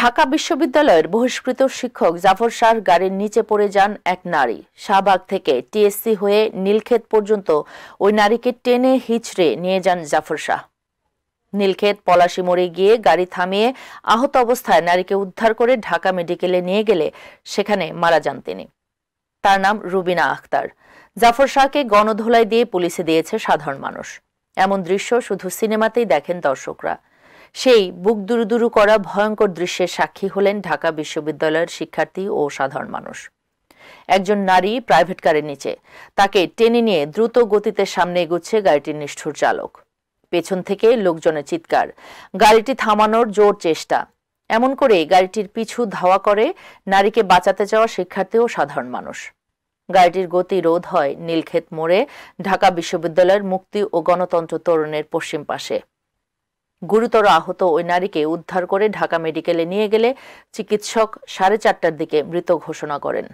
ঢাকা বিশ্ববিদ্যালয়ের বহিষ্কৃত শিক্ষক জাফর শাহ গাড়ির নিচে পড়ে যান এক নারী শাহবাগ থেকে টিএসসি হয়ে নীলক্ষেত পর্যন্ত ওই নারীকে টেনে হিচড়ে নিয়ে যান জাফর শাহ নীলক্ষেত পলাশি মোড়ে গিয়ে গাড়ি থামিয়ে আহত অবস্থায় নারীকে উদ্ধার করে ঢাকা মেডিকেলে নিয়ে গেলে সেখানে মারা যান তিনি তার নাম রুবিনা আখতার জাফর শাহকে গণধোলাই দিয়ে পুলিশে দিয়েছে সাধারণ মানুষ এমন দৃশ্য শুধু সিনেমাতেই দেখেন দর্শকরা সেই বুক দুরুদুরু করা ভয়ঙ্কর দৃশ্যের সাক্ষী হলেন ঢাকা বিশ্ববিদ্যালয়ের শিক্ষার্থী ও সাধারণ মানুষ একজন নারী প্রাইভেট কারের নিচে তাকে টেনে নিয়ে দ্রুত গতিতে সামনে এগুচ্ছে গাড়িটির নিষ্ঠুর চালক পেছন থেকে লোকজনের চিৎকার গাড়িটি থামানোর জোর চেষ্টা এমন করে গাড়িটির পিছু ধাওয়া করে নারীকে বাঁচাতে চাওয়া শিক্ষার্থী ও সাধারণ মানুষ গাড়িটির গতি রোধ হয় নীলক্ষেত মোড়ে ঢাকা বিশ্ববিদ্যালয়ের মুক্তি ও গণতন্ত্র তরুণের পশ্চিম পাশে গুরুতর আহত ওই নারীকে উদ্ধার করে ঢাকা মেডিকেলে নিয়ে গেলে চিকিৎসক সাড়ে চারটার দিকে মৃত ঘোষণা করেন